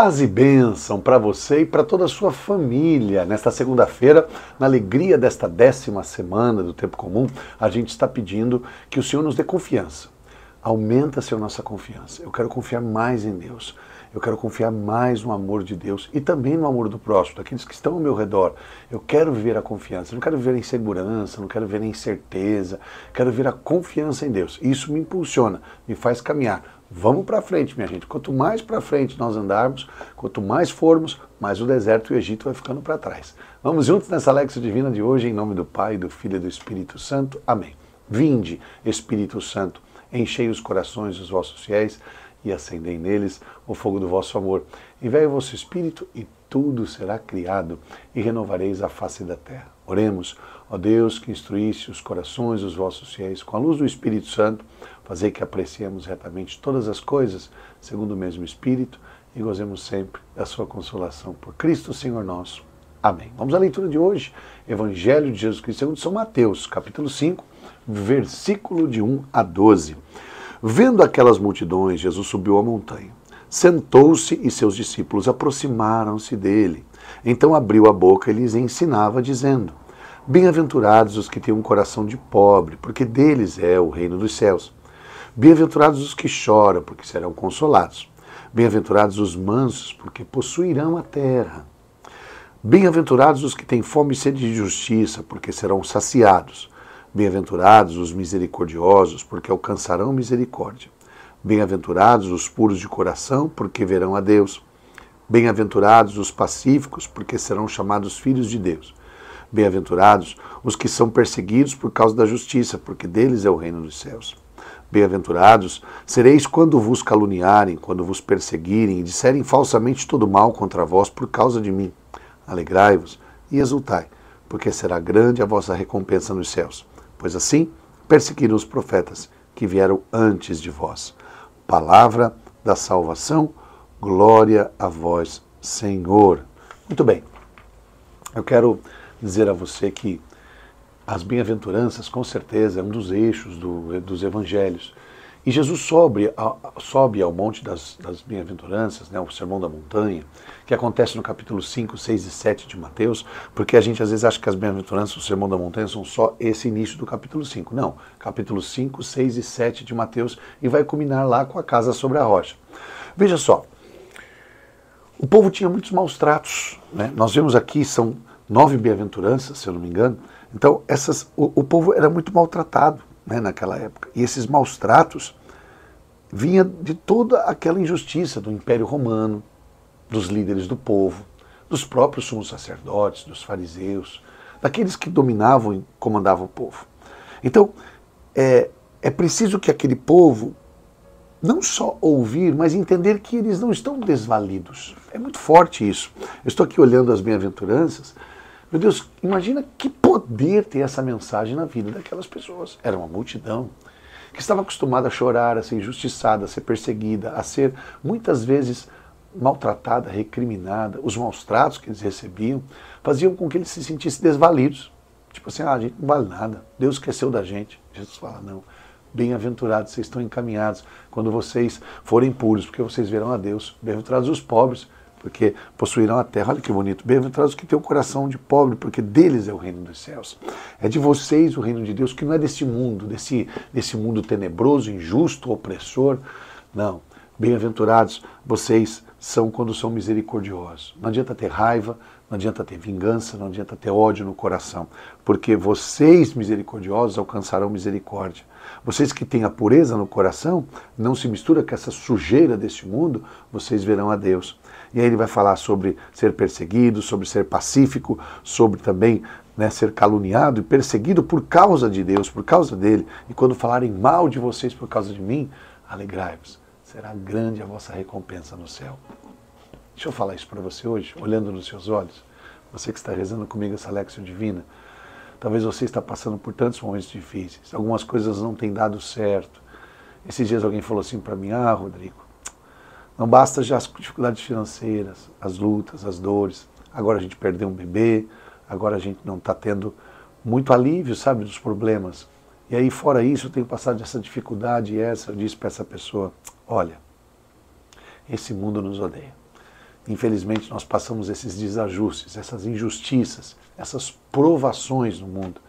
Paz e bênção para você e para toda a sua família. Nesta segunda-feira, na alegria desta décima semana do tempo comum, a gente está pedindo que o Senhor nos dê confiança. Aumenta-se a nossa confiança. Eu quero confiar mais em Deus. Eu quero confiar mais no amor de Deus e também no amor do próximo, daqueles que estão ao meu redor. Eu quero viver a confiança. Eu não quero viver a insegurança, não quero viver a incerteza. Quero viver a confiança em Deus. Isso me impulsiona, me faz caminhar Vamos para frente, minha gente. Quanto mais para frente nós andarmos, quanto mais formos, mais o deserto e o Egito vai ficando para trás. Vamos juntos nessa lexa Divina de hoje, em nome do Pai, do Filho e do Espírito Santo. Amém. Vinde, Espírito Santo, enchei os corações dos vossos fiéis e acendei neles o fogo do vosso amor. Enviai o vosso Espírito e tudo será criado e renovareis a face da terra. Oremos. Ó Deus, que instruísse os corações dos vossos fiéis com a luz do Espírito Santo, fazei que apreciemos retamente todas as coisas, segundo o mesmo Espírito, e gozemos sempre da sua consolação. Por Cristo, Senhor nosso. Amém. Vamos à leitura de hoje, Evangelho de Jesus Cristo segundo São Mateus, capítulo 5, versículo de 1 a 12. Vendo aquelas multidões, Jesus subiu a montanha. Sentou-se e seus discípulos aproximaram-se dele. Então abriu a boca e lhes ensinava, dizendo: Bem-aventurados os que têm um coração de pobre, porque deles é o reino dos céus. Bem-aventurados os que choram, porque serão consolados. Bem-aventurados os mansos, porque possuirão a terra. Bem-aventurados os que têm fome e sede de justiça, porque serão saciados. Bem-aventurados os misericordiosos, porque alcançarão misericórdia. Bem-aventurados os puros de coração, porque verão a Deus. Bem-aventurados os pacíficos, porque serão chamados filhos de Deus. Bem-aventurados os que são perseguidos por causa da justiça, porque deles é o reino dos céus. Bem-aventurados sereis quando vos caluniarem, quando vos perseguirem e disserem falsamente todo mal contra vós por causa de mim. Alegrai-vos e exultai, porque será grande a vossa recompensa nos céus. Pois assim perseguiram os profetas que vieram antes de vós. Palavra da salvação, glória a vós, Senhor. Muito bem, eu quero dizer a você que as bem-aventuranças, com certeza, é um dos eixos do, dos evangelhos. E Jesus sobe, a, sobe ao monte das, das bem-aventuranças, né, o sermão da montanha, que acontece no capítulo 5, 6 e 7 de Mateus, porque a gente às vezes acha que as bem-aventuranças, o sermão da montanha, são só esse início do capítulo 5. Não, capítulo 5, 6 e 7 de Mateus, e vai culminar lá com a casa sobre a rocha. Veja só, o povo tinha muitos maus tratos. Né? Nós vemos aqui, são nove bem-aventuranças, se eu não me engano. Então, essas, o, o povo era muito maltratado né, naquela época. E esses maus tratos vinha de toda aquela injustiça do Império Romano, dos líderes do povo, dos próprios sumos sacerdotes, dos fariseus, daqueles que dominavam e comandavam o povo. Então, é, é preciso que aquele povo não só ouvir, mas entender que eles não estão desvalidos. É muito forte isso. Eu estou aqui olhando as bem-aventuranças meu Deus, imagina que poder ter essa mensagem na vida daquelas pessoas. Era uma multidão que estava acostumada a chorar, a ser injustiçada, a ser perseguida, a ser muitas vezes maltratada, recriminada. Os maus tratos que eles recebiam faziam com que eles se sentissem desvalidos. Tipo assim, ah, a gente não vale nada, Deus esqueceu da gente. Jesus fala, não, bem-aventurados, vocês estão encaminhados quando vocês forem puros, porque vocês verão a Deus. Bem-aventurados os pobres, porque possuirão a terra. Olha que bonito. Bem-aventurados que têm o coração de pobre, porque deles é o reino dos céus. É de vocês o reino de Deus, que não é desse mundo, desse, desse mundo tenebroso, injusto, opressor. Não. Bem-aventurados vocês são quando são misericordiosos. Não adianta ter raiva, não adianta ter vingança, não adianta ter ódio no coração, porque vocês misericordiosos alcançarão misericórdia. Vocês que têm a pureza no coração, não se mistura com essa sujeira desse mundo, vocês verão a Deus. E aí ele vai falar sobre ser perseguido, sobre ser pacífico, sobre também né, ser caluniado e perseguido por causa de Deus, por causa dele. E quando falarem mal de vocês por causa de mim, alegrai-vos. Será grande a vossa recompensa no céu. Deixa eu falar isso para você hoje, olhando nos seus olhos. Você que está rezando comigo essa lexia Divina. Talvez você está passando por tantos momentos difíceis. Algumas coisas não têm dado certo. Esses dias alguém falou assim para mim: Ah, Rodrigo, não basta já as dificuldades financeiras, as lutas, as dores. Agora a gente perdeu um bebê, agora a gente não está tendo muito alívio, sabe, dos problemas. E aí, fora isso, eu tenho passado essa dificuldade e essa. Eu disse para essa pessoa: olha, esse mundo nos odeia. Infelizmente, nós passamos esses desajustes, essas injustiças, essas provações no mundo.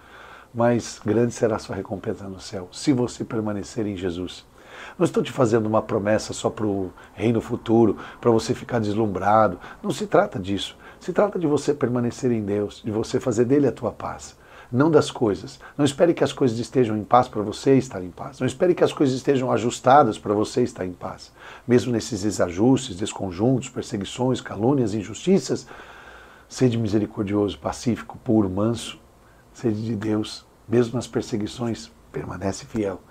Mas grande será a sua recompensa no céu, se você permanecer em Jesus. Não estou te fazendo uma promessa só para o reino futuro, para você ficar deslumbrado. Não se trata disso. Se trata de você permanecer em Deus, de você fazer dele a tua paz não das coisas. Não espere que as coisas estejam em paz para você estar em paz. Não espere que as coisas estejam ajustadas para você estar em paz. Mesmo nesses desajustes, desconjuntos, perseguições, calúnias, injustiças, sede misericordioso, pacífico, puro, manso, sede de Deus. Mesmo nas perseguições, permanece fiel.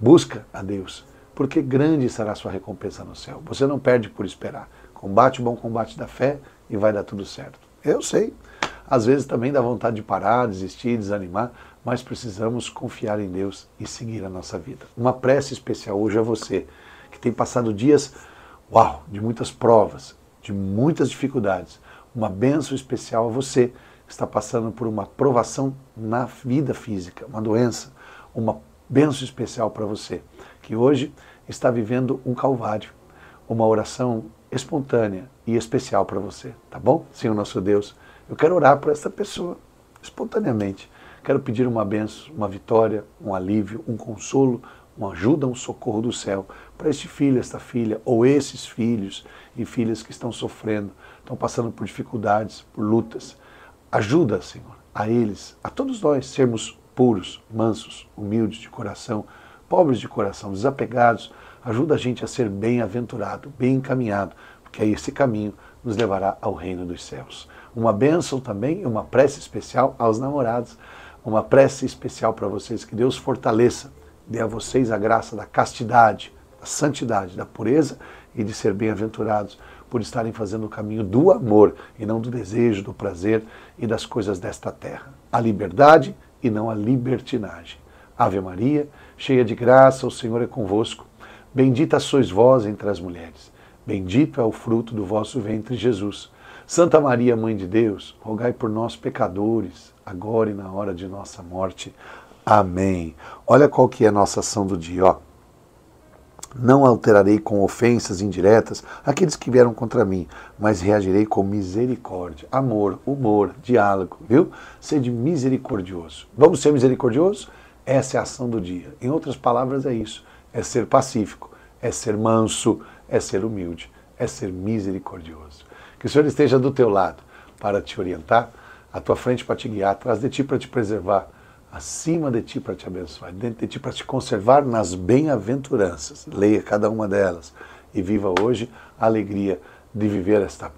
Busca a Deus, porque grande será a sua recompensa no céu. Você não perde por esperar. Combate o bom combate da fé e vai dar tudo certo. Eu sei. Às vezes também dá vontade de parar, desistir, desanimar, mas precisamos confiar em Deus e seguir a nossa vida. Uma prece especial hoje a é você, que tem passado dias, uau, de muitas provas, de muitas dificuldades. Uma benção especial a você, que está passando por uma provação na vida física, uma doença, uma benção especial para você, que hoje está vivendo um calvário, uma oração espontânea e especial para você, tá bom? Senhor nosso Deus, eu quero orar por essa pessoa, espontaneamente. Quero pedir uma benção, uma vitória, um alívio, um consolo, uma ajuda, um socorro do céu para este filho, esta filha, ou esses filhos e filhas que estão sofrendo, estão passando por dificuldades, por lutas. Ajuda, Senhor, a eles, a todos nós, sermos puros, mansos, humildes de coração, pobres de coração, desapegados, ajuda a gente a ser bem-aventurado, bem encaminhado, porque aí esse caminho nos levará ao reino dos céus. Uma bênção também e uma prece especial aos namorados. Uma prece especial para vocês, que Deus fortaleça, dê a vocês a graça da castidade, da santidade, da pureza e de ser bem-aventurados por estarem fazendo o caminho do amor e não do desejo, do prazer e das coisas desta terra. A liberdade e não a libertinagem. Ave Maria, cheia de graça, o Senhor é convosco. Bendita sois vós entre as mulheres. Bendito é o fruto do vosso ventre, Jesus. Santa Maria, Mãe de Deus, rogai por nós, pecadores, agora e na hora de nossa morte. Amém. Olha qual que é a nossa ação do dia, ó. Não alterarei com ofensas indiretas aqueles que vieram contra mim, mas reagirei com misericórdia, amor, humor, diálogo, viu? Sede misericordioso. Vamos ser misericordiosos? Essa é a ação do dia. Em outras palavras, é isso: é ser pacífico, é ser manso, é ser humilde, é ser misericordioso. Que o Senhor esteja do teu lado para te orientar, à tua frente para te guiar, atrás de ti para te preservar acima de ti para te abençoar, dentro de ti para te conservar nas bem-aventuranças. Leia cada uma delas e viva hoje a alegria de viver esta,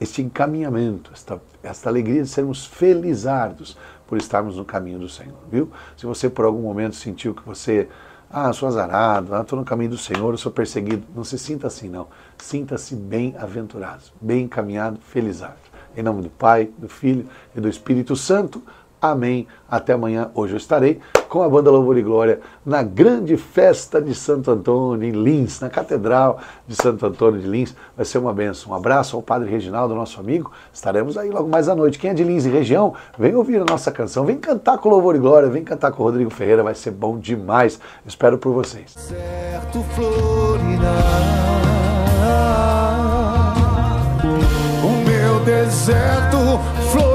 este encaminhamento, esta, esta alegria de sermos felizardos por estarmos no caminho do Senhor, viu? Se você por algum momento sentiu que você, ah, sou azarado, ah, estou no caminho do Senhor, sou perseguido, não se sinta assim, não. Sinta-se bem-aventurado, bem encaminhado, felizardo. Em nome do Pai, do Filho e do Espírito Santo. Amém. Até amanhã. Hoje eu estarei com a banda Louvor e Glória na grande festa de Santo Antônio, em Lins, na Catedral de Santo Antônio de Lins. Vai ser uma benção. Um abraço ao Padre Reginaldo, nosso amigo. Estaremos aí logo mais à noite. Quem é de Lins e região, vem ouvir a nossa canção. Vem cantar com Louvor e Glória, vem cantar com o Rodrigo Ferreira. Vai ser bom demais. Espero por vocês. Certo, Florida, o meu deserto, Florida.